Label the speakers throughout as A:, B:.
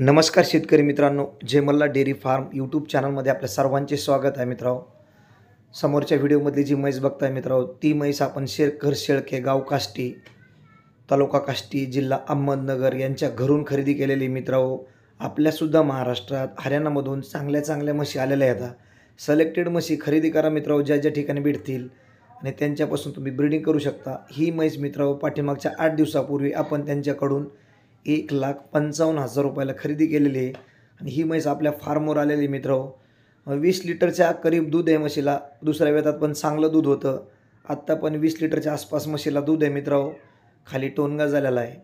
A: नमस्कार शेतकरी मित्रांनो जयमल्ला डेअरी फार्म यूट्यूब चॅनलमध्ये आपल्या सर्वांचे स्वागत आहे मित्रांनो समोरच्या व्हिडिओमधली जी म्हैस बघताय मित्रांनो ती म्हैस आपण शेरकर शेळके गाव काष्टी तालुका काष्टी जिल्हा अहमदनगर यांच्या घरून खरेदी केलेली मित्रांनो आपल्यासुद्धा महाराष्ट्रात हरियाणामधून चांगल्या चांगल्या म्हशी आलेल्या आहेत सलेक्टेड म्हशी खरेदी करा मित्रांनो ज्या ज्या ठिकाणी भेटतील आणि त्यांच्यापासून तुम्ही ब्रीडिंग करू शकता ही म्हैस मित्रांनो पाठीमागच्या आठ दिवसापूर्वी आपण त्यांच्याकडून एक लाख पंचावन्न हजार रुपयाला खरेदी केलेली आहे आणि ही म्हैस आपल्या फार्मवर आलेली मित्र वीस लिटरच्या करीब दूध आहे म्हशीला दुसऱ्या वेतात पण चांगलं दूध होतं आत्ता पण वीस लिटरच्या आसपास म्हशीला दूध आहे मित्र खाली टोनगा झालेला आहे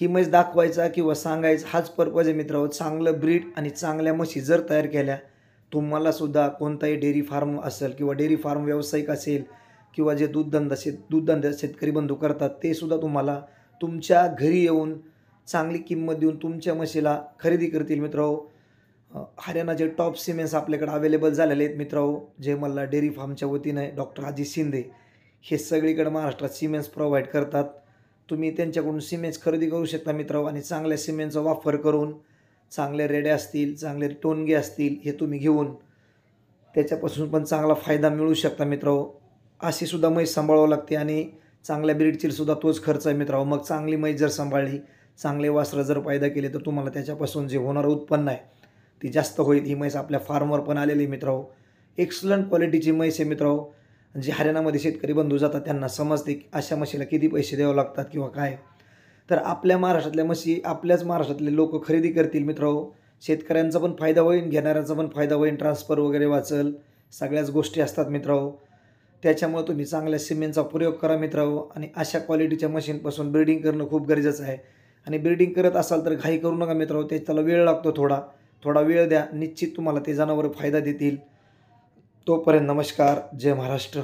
A: ही म्हैस दाखवायचा किंवा सांगायचा हाच पर्पज आहे मित्र चांगलं ब्रीड आणि चांगल्या म्हशी जर तयार केल्या तुम्हालासुद्धा कोणताही डेअरी फार्म असेल किंवा डेअरी फार्म व्यावसायिक असेल किंवा जे दूधधंदा शेत दूधधंदा शेतकरी बंधू करतात ते सुद्धा तुम्हाला तुमच्या घरी येऊन चांगली किंमत देऊन तुमच्या म्हशीला खरेदी करतील मित्रांनो हरियाणाचे टॉप सिमेंट्स आपल्याकडे अवेलेबल झालेले आहेत मित्रांनो जे मला डेअरी फार्मच्या वतीने डॉक्टर अजित शिंदे हे सगळीकडे महाराष्ट्रात सिमेंट्स प्रोव्हाइड करतात तुम्ही त्यांच्याकडून सिमेंट्स खरेदी करू शकता मित्रांनो आणि चांगल्या सिमेंटचा वापर करून चांगले रेडे असतील चांगले टोनगे असतील हे तुम्ही घेऊन त्याच्यापासून पण चांगला फायदा मिळू शकता मित्रांनो अशी सुद्धा म्हैस सांभाळावं लागते आणि चांगल्या ब्रीडचीसुद्धा तोच खर्च आहे मित्रांनो मग चांगली मैस जर सांभाळली चांगले वासरं जर पैदा केले तर तुम्हाला त्याच्यापासून जे होणारं उत्पन्न आहे ती जास्त होईल ही म्हैस आपल्या फार्मवर पण आलेली मित्राहो एक्सलंट क्वालिटीची म्हैस आहे मित्राहो जे हरियाणामध्ये शेतकरी बंधू जातात त्यांना समजते की अशा म्हशीला किती पैसे द्यावे लागतात किंवा काय तर आपल्या महाराष्ट्रातल्या म्हशी आपल्याच महाराष्ट्रातले लोक खरेदी करतील मित्राहो शेतकऱ्यांचा पण फायदा होईल घेणाऱ्यांचा पण फायदा होईल ट्रान्सफर वगैरे वाचल सगळ्याच गोष्टी असतात मित्राहो त्याच्यामुळे तुम्ही चांगल्या सिमेंटचा प्रयोग करा मित्रांनो आणि अशा क्वालिटीच्या मशीनपासून ब्रीडिंग करणं खूप गरजेचं आहे आणि ब्रिडिंग करत असाल तर घाई करू नका मित्रांनो ते त्याला वेळ लागतो थोडा थोडा वेळ द्या निश्चित तुम्हाला ते जनावरं फायदा देतील तोपर्यंत नमस्कार जय महाराष्ट्र